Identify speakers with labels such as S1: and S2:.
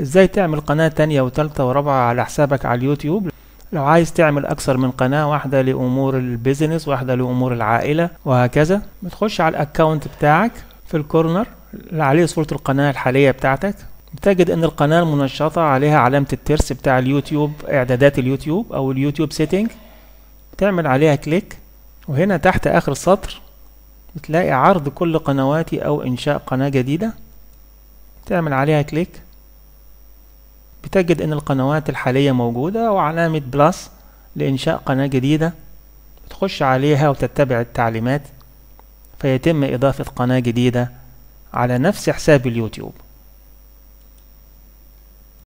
S1: ازاي تعمل قناة تانية وتالتة ورابعة على حسابك على اليوتيوب لو عايز تعمل اكثر من قناة واحدة لامور البيزنس واحدة لامور العائلة وهكذا بتخش على الاكونت بتاعك في الكورنر اللي عليه صورة القناة الحالية بتاعتك بتجد ان القناة المنشطة عليها علامة الترس بتاع اليوتيوب اعدادات اليوتيوب او اليوتيوب سيتنج بتعمل عليها كليك وهنا تحت اخر سطر بتلاقي عرض كل قنواتي او انشاء قناة جديدة تعمل عليها كليك بتجد ان القنوات الحالية موجودة وعلامة بلس لانشاء قناة جديدة بتخش عليها وتتبع التعليمات فيتم اضافة قناة جديدة على نفس حساب اليوتيوب